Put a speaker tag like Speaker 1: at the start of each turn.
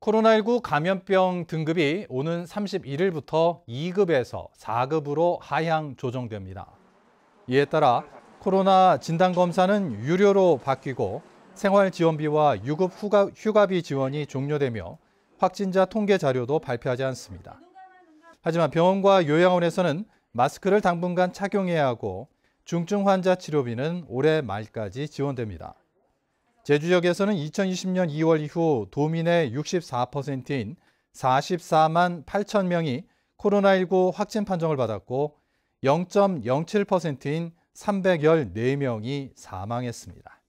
Speaker 1: 코로나19 감염병 등급이 오는 31일부터 2급에서 4급으로 하향 조정됩니다. 이에 따라 코로나 진단검사는 유료로 바뀌고 생활지원비와 유급 휴가, 휴가비 지원이 종료되며 확진자 통계 자료도 발표하지 않습니다. 하지만 병원과 요양원에서는 마스크를 당분간 착용해야 하고 중증 환자 치료비는 올해 말까지 지원됩니다. 제주역에서는 2020년 2월 이후 도민의 64%인 44만 8천 명이 코로나19 확진 판정을 받았고 0.07%인 314명이 사망했습니다.